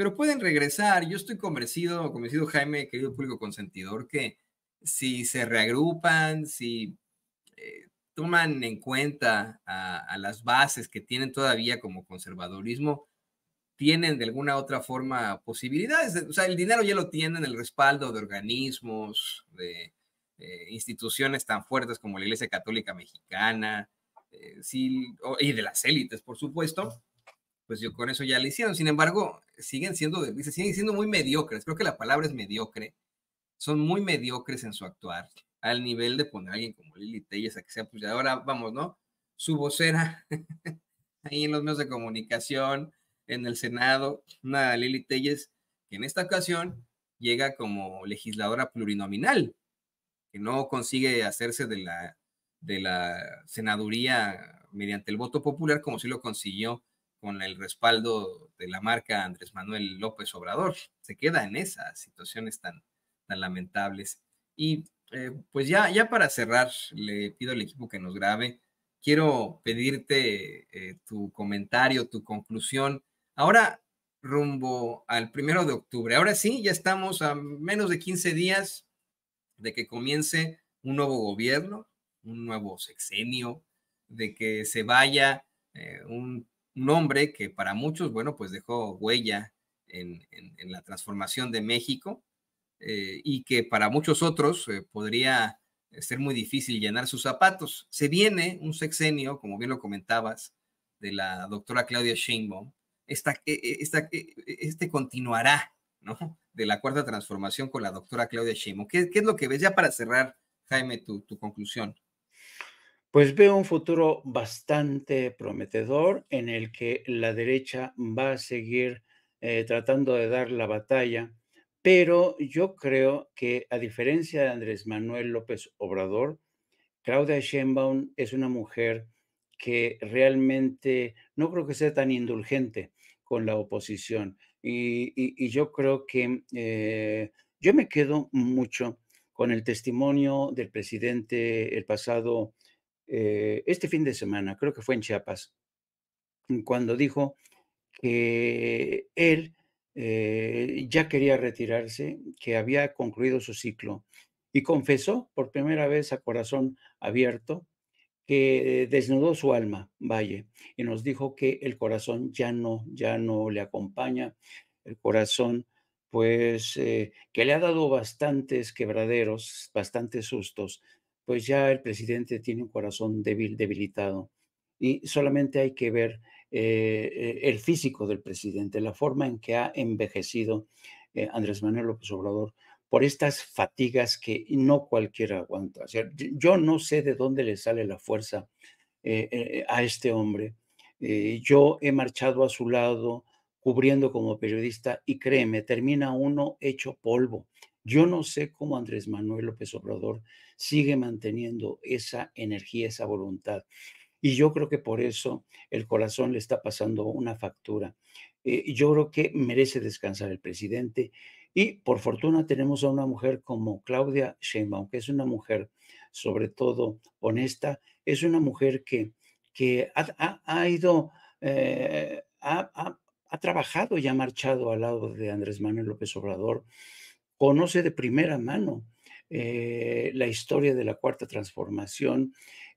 pero pueden regresar. Yo estoy convencido, convencido Jaime, querido público consentidor, que si se reagrupan, si eh, toman en cuenta a, las bases que tienen todavía como conservadurismo, tienen de alguna otra forma posibilidades. o sea, el dinero ya lo tienen, el respaldo de organismos, de eh, instituciones tan fuertes como la Iglesia Católica Mexicana, eh, y de las élites, por supuesto pues yo con eso ya le hicieron. Sin embargo, siguen siendo, siguen siendo muy mediocres. Creo que la palabra es mediocre. Son muy mediocres en su actuar, al nivel de poner a alguien como Lili Telles a que sea, pues ahora vamos, ¿no? Su vocera, ahí en los medios de comunicación, en el Senado, una Lili Telles que en esta ocasión llega como legisladora plurinominal, que no consigue hacerse de la, de la senaduría mediante el voto popular como si lo consiguió con el respaldo de la marca Andrés Manuel López Obrador. Se queda en esas situaciones tan, lamentables. Y eh, pues ya, ya para cerrar, le pido al equipo que nos grabe, quiero pedirte eh, tu comentario, tu conclusión. Ahora rumbo al primero de octubre. Ahora sí, ya estamos a menos de 15 días de que comience un nuevo gobierno, un nuevo sexenio, de que se vaya eh, un un hombre que para muchos, bueno, pues dejó huella en, la transformación de México eh, y que para muchos otros eh, podría ser muy difícil llenar sus zapatos. Se viene un sexenio, como bien lo comentabas, de la doctora Claudia Sheinbaum. E, e, e, este continuará, ¿no? De la cuarta transformación con la doctora Claudia Sheinbaum. ¿Qué, es lo que ves? Ya para cerrar, Jaime, tu, tu conclusión. Pues veo un futuro bastante prometedor en el que la derecha va a seguir eh, tratando de dar la batalla, pero yo creo que a diferencia de Andrés Manuel López Obrador, Claudia Sheinbaum es una mujer que realmente no creo que sea tan indulgente con la oposición. Y, yo creo que eh, yo me quedo mucho con el testimonio del presidente el pasado eh, este fin de semana, creo que fue en Chiapas, cuando dijo que él eh, ya quería retirarse, que había concluido su ciclo y confesó por primera vez a corazón abierto que desnudó su alma, Valle, y nos dijo que el corazón ya no, ya no le acompaña, el corazón pues eh, que le ha dado bastantes quebraderos, bastantes sustos, pues ya el presidente tiene un corazón débil, debilitado. Y solamente hay que ver eh, e, el físico del presidente, la forma en que ha envejecido eh, Andrés Manuel López Obrador por estas fatigas que no cualquiera aguanta. sea, yo no sé de dónde le sale la fuerza eh, a este hombre. yo he marchado a su lado cubriendo como periodista y créeme, termina uno hecho polvo, yo no sé cómo Andrés Manuel López Obrador sigue manteniendo esa energía, esa voluntad. Y yo creo que por eso el corazón le está pasando una factura. Eh, yo creo que merece descansar el presidente. Y por fortuna tenemos a una mujer como Claudia Sheinbaum, que es una mujer sobre todo honesta, es una mujer que, que ha, ido, eh, ha, ha trabajado y ha marchado al lado de Andrés Manuel López Obrador conoce de primera mano eh, la historia de la cuarta transformación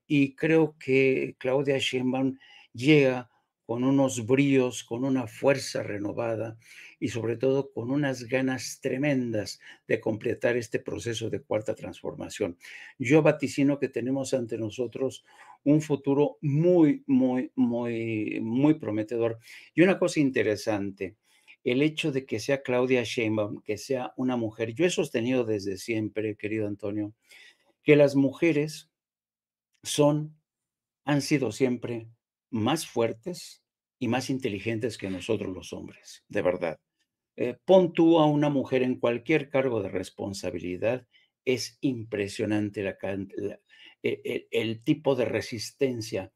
y creo que Claudia Sheinbaum llega con unos bríos, con una fuerza renovada y sobre todo con unas ganas tremendas de completar este proceso de cuarta transformación. Yo vaticino que tenemos ante nosotros un futuro muy, muy, muy, muy prometedor. Y una cosa interesante, el hecho de que sea Claudia Sheinbaum, que sea una mujer. Yo he sostenido desde siempre, querido Antonio, que las mujeres son, han sido siempre más fuertes y más inteligentes que nosotros los hombres, de verdad. Eh, pon tú a una mujer en cualquier cargo de responsabilidad, es impresionante e, e, el, tipo de resistencia.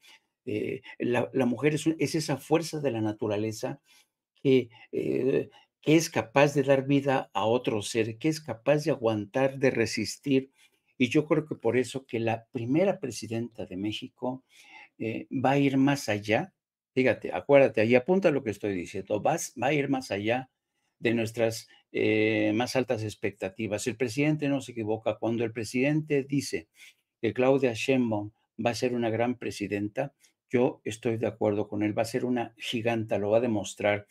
Eh, la, mujer es, es esa fuerza de la naturaleza eh, que, es capaz de dar vida a otro ser, que es capaz de aguantar, de resistir. Y yo creo que por eso que la primera presidenta de México eh, va a ir más allá, fíjate, acuérdate, ahí apunta lo que estoy diciendo, vas, va a ir más allá de nuestras eh, más altas expectativas. El presidente no se equivoca. Cuando el presidente dice que Claudia Sheinbaum va a ser una gran presidenta, yo estoy de acuerdo con él, va a ser una giganta, lo va a demostrar.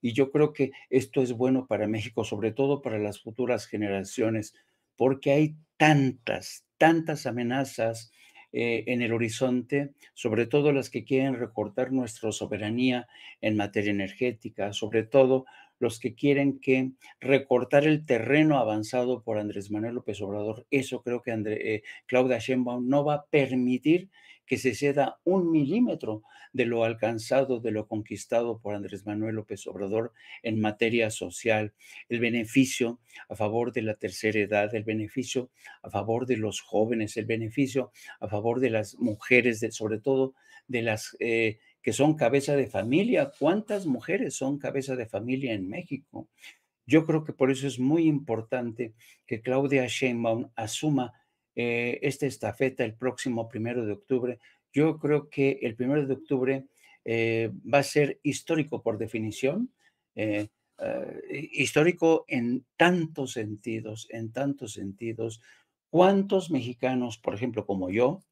Y yo creo que esto es bueno para México, sobre todo para las futuras generaciones, porque hay tantas, tantas amenazas eh, en el horizonte, sobre todo las que quieren recortar nuestra soberanía en materia energética, sobre todo los que quieren que recortar el terreno avanzado por Andrés Manuel López Obrador. Eso creo que eh, Claudia Sheinbaum no va a permitir que se ceda un milímetro de lo alcanzado, de lo conquistado por Andrés Manuel López Obrador en materia social, el beneficio a favor de la tercera edad, el beneficio a favor de los jóvenes, el beneficio a favor de las mujeres, de, sobre todo de las eh, que son cabeza de familia. ¿Cuántas mujeres son cabeza de familia en México? Yo creo que por eso es muy importante que Claudia Sheinbaum asuma eh, esta estafeta el próximo primero de octubre. Yo creo que el primero de octubre eh, va a ser histórico por definición, eh, ah, histórico en tantos sentidos, en tantos sentidos. ¿Cuántos mexicanos, por ejemplo, como yo,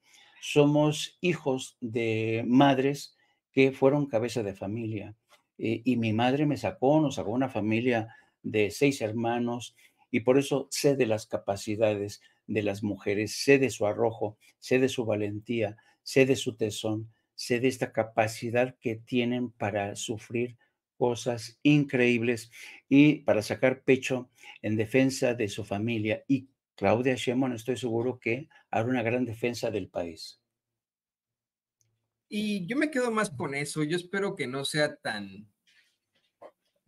somos hijos de madres que fueron cabeza de familia. Eh, y mi madre me sacó, nos sacó una familia de seis hermanos y por eso sé de las capacidades de las mujeres, sé de su arrojo, sé de su valentía, sé de su tesón, sé de esta capacidad que tienen para sufrir cosas increíbles y para sacar pecho en defensa de su familia. Y Claudia Sheinbaum estoy seguro que hará una gran defensa del país. Y yo me quedo más con eso. Yo espero que no sea tan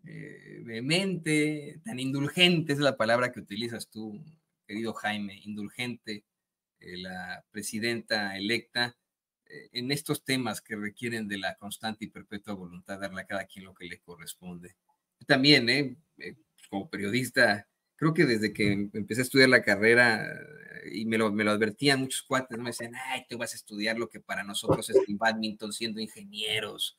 eh, vehemente, tan indulgente, es la palabra que utilizas tú, querido Jaime, indulgente, eh, la presidenta electa, eh, en estos temas que requieren de la constante y perpetua voluntad de darle a cada quien lo que le corresponde. También, como periodista, creo que desde que em, empecé a estudiar la carrera eh, y me lo, me lo advertían muchos cuates, ¿no? me decían, ay, tú vas a estudiar lo que para nosotros es el badminton siendo ingenieros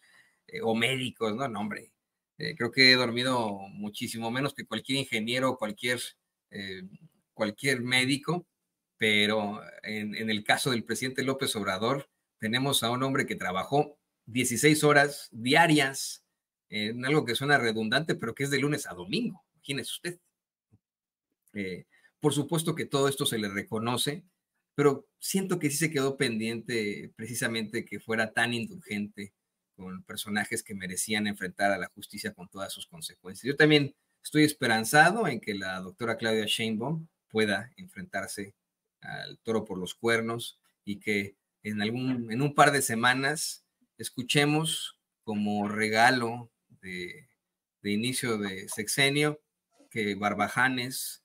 eh, o médicos, no, no, hombre. Eh, creo que he dormido muchísimo menos que cualquier ingeniero o cualquier, cualquier médico, pero en, en el caso del presidente López Obrador, tenemos a un hombre que trabajó 16 horas diarias en algo que suena redundante, pero que es de lunes a domingo. imagínese usted? Eh, por supuesto que todo esto se le reconoce, pero siento que sí se quedó pendiente precisamente que fuera tan indulgente con personajes que merecían enfrentar a la justicia con todas sus consecuencias. Yo también estoy esperanzado en que la doctora Claudia Sheinbaum pueda enfrentarse al toro por los cuernos y que en, algún, en un par de semanas escuchemos como regalo de, de inicio de sexenio que Barbajanes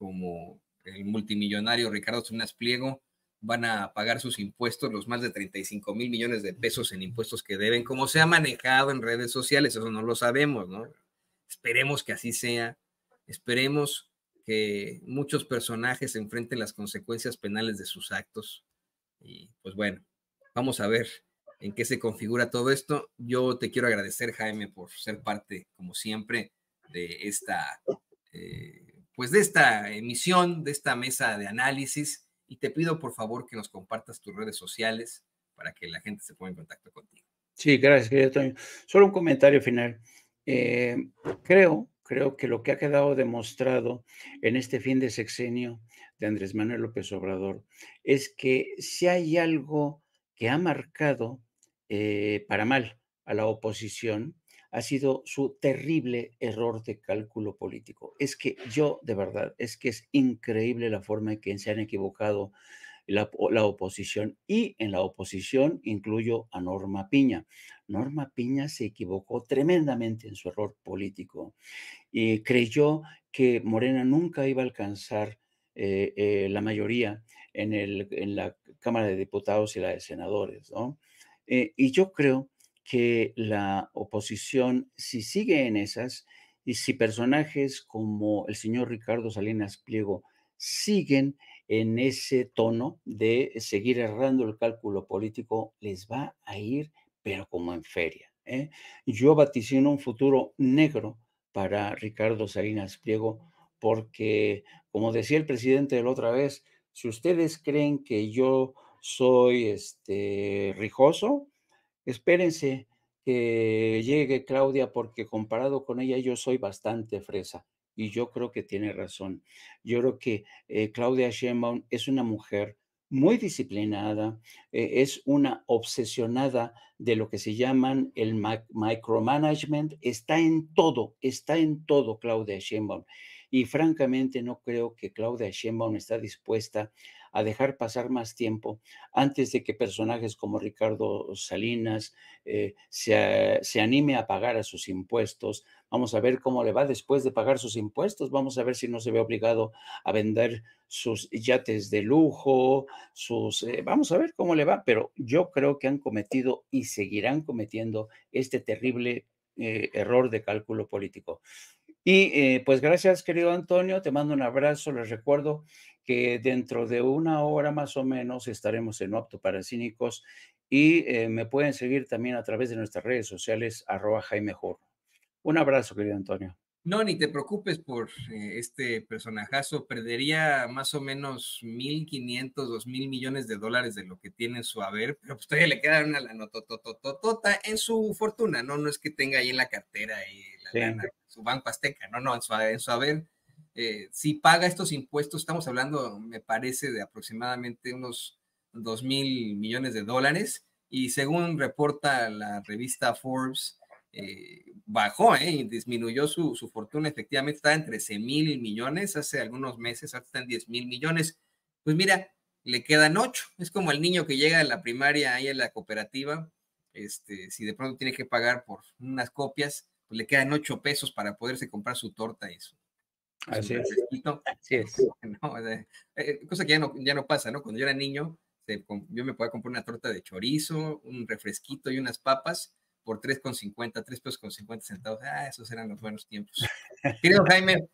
como el multimillonario Ricardo Zunas Pliego, van a pagar sus impuestos, los más de 35 mil millones de pesos en impuestos que deben, como se ha manejado en redes sociales, eso no lo sabemos, ¿no? Esperemos que así sea, esperemos que muchos personajes se enfrenten las consecuencias penales de sus actos. Y pues bueno, vamos a ver en qué se configura todo esto. Yo te quiero agradecer, Jaime, por ser parte, como siempre, de esta eh, pues de esta emisión, de esta mesa de análisis y te pido por favor que nos compartas tus redes sociales para que la gente se ponga en contacto contigo. Sí, gracias, querido Toño. Solo un comentario final. Eh, creo, creo que lo que ha quedado demostrado en este fin de sexenio de Andrés Manuel López Obrador es que si hay algo que ha marcado eh, para mal a la oposición ha sido su terrible error de cálculo político. Es que yo, de verdad, es que es increíble la forma en que se han equivocado la, oposición y en la oposición incluyo a Norma Piña. Norma Piña se equivocó tremendamente en su error político y creyó que Morena nunca iba a alcanzar eh, eh, la mayoría en, la Cámara de Diputados y la de Senadores. ¿no? Eh, y yo creo que la oposición, si sigue en esas, y si personajes como el señor Ricardo Salinas Pliego siguen en ese tono de seguir errando el cálculo político, les va a ir, pero como en feria. ¿eh? Yo vaticino un futuro negro para Ricardo Salinas Pliego, porque, como decía el presidente la otra vez, si ustedes creen que yo soy este rijoso, espérense que llegue Claudia porque comparado con ella yo soy bastante fresa. Y yo creo que tiene razón. Yo creo que eh, Claudia Sheinbaum es una mujer muy disciplinada, eh, es una obsesionada de lo que se llaman el micromanagement, está en todo, está en todo Claudia Sheinbaum. Y francamente no creo que Claudia Sheinbaum está dispuesta a dejar pasar más tiempo antes de que personajes como Ricardo Salinas eh, se, anime a pagar a sus impuestos. Vamos a ver cómo le va después de pagar sus impuestos. Vamos a ver si no se ve obligado a vender sus yates de lujo, sus... Eh, vamos a ver cómo le va, pero yo creo que han cometido y seguirán cometiendo este terrible eh, error de cálculo político. Y eh, pues gracias, querido Antonio, te mando un abrazo. Les recuerdo que dentro de una hora más o menos estaremos en Opto para Cínicos y eh, me pueden seguir también a través de nuestras redes sociales, arroba Jaime Un abrazo, querido Antonio. No, ni te preocupes por eh, este personajazo. Perdería más o menos 1.500, mil millones de dólares de lo que tiene su haber, pero pues todavía le queda una la en su fortuna, ¿no? No es que tenga ahí en la cartera y su banco azteca, no, no, en su, haber, eh, si paga estos impuestos, estamos hablando, me parece, de aproximadamente unos 2 mil millones de dólares, y según reporta la revista Forbes, eh, bajó, ¿eh? disminuyó su, fortuna, efectivamente estaba en 13 mil millones hace algunos meses, ahora está en 10 mil millones. Pues mira, le quedan 8, es como el niño que llega a la primaria ahí en la cooperativa, este, si de pronto tiene que pagar por unas copias, pues, le quedan ocho pesos para poderse comprar su torta y eso. Así es. Así es. Eh, cosa que ya no, pasa, ¿no? Cuando yo era niño, yo me podía comprar una torta de chorizo, un refresquito y unas papas por 3,50, tres pesos con 50 centavos. Ah, esos eran los buenos tiempos. Querido Jaime,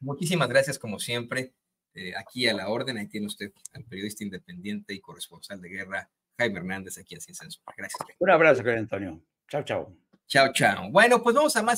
muchísimas gracias como siempre. Eh, aquí a la orden, ahí tiene usted al periodista independiente y corresponsal de guerra, Jaime Hernández, aquí en Sin Gracias. Un abrazo, querido Antonio. Chao, chao. Chao, chao. Bueno, pues vamos a más